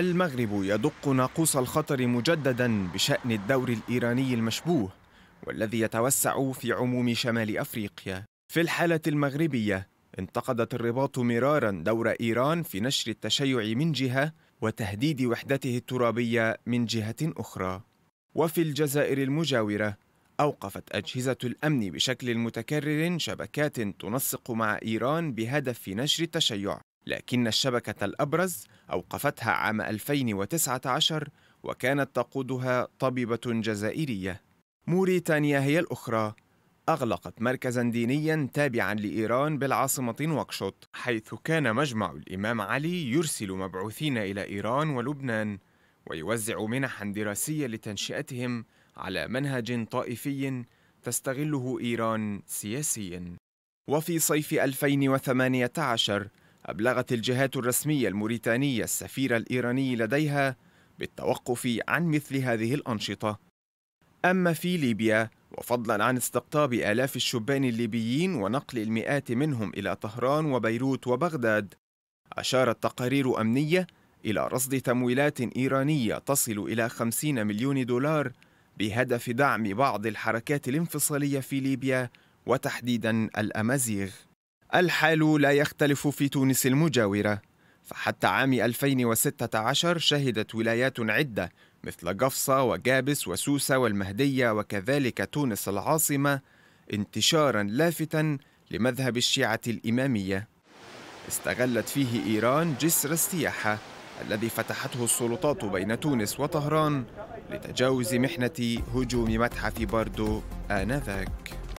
المغرب يدق ناقوس الخطر مجددا بشأن الدور الإيراني المشبوه والذي يتوسع في عموم شمال أفريقيا في الحالة المغربية انتقدت الرباط مرارا دور إيران في نشر التشيع من جهة وتهديد وحدته الترابية من جهة أخرى وفي الجزائر المجاورة أوقفت أجهزة الأمن بشكل متكرر شبكات تنسق مع إيران بهدف نشر التشيع لكن الشبكة الأبرز أوقفتها عام 2019 وكانت تقودها طبيبة جزائرية. موريتانيا هي الأخرى أغلقت مركزا دينيا تابعا لإيران بالعاصمة نواكشوط حيث كان مجمع الإمام علي يرسل مبعوثين إلى إيران ولبنان ويوزع منحا دراسية لتنشئتهم على منهج طائفي تستغله إيران سياسيا وفي صيف 2018 أبلغت الجهات الرسمية الموريتانية السفير الإيراني لديها بالتوقف عن مثل هذه الأنشطة أما في ليبيا وفضلا عن استقطاب آلاف الشبان الليبيين ونقل المئات منهم إلى طهران وبيروت وبغداد أشارت تقارير أمنية إلى رصد تمويلات إيرانية تصل إلى 50 مليون دولار بهدف دعم بعض الحركات الانفصالية في ليبيا وتحديدا الأمازيغ الحال لا يختلف في تونس المجاورة فحتى عام 2016 شهدت ولايات عدة مثل قفصة وجابس وسوسة والمهدية وكذلك تونس العاصمة انتشارا لافتا لمذهب الشيعة الإمامية استغلت فيه إيران جسر السياحة الذي فتحته السلطات بين تونس وطهران لتجاوز محنة هجوم متحف باردو آنذاك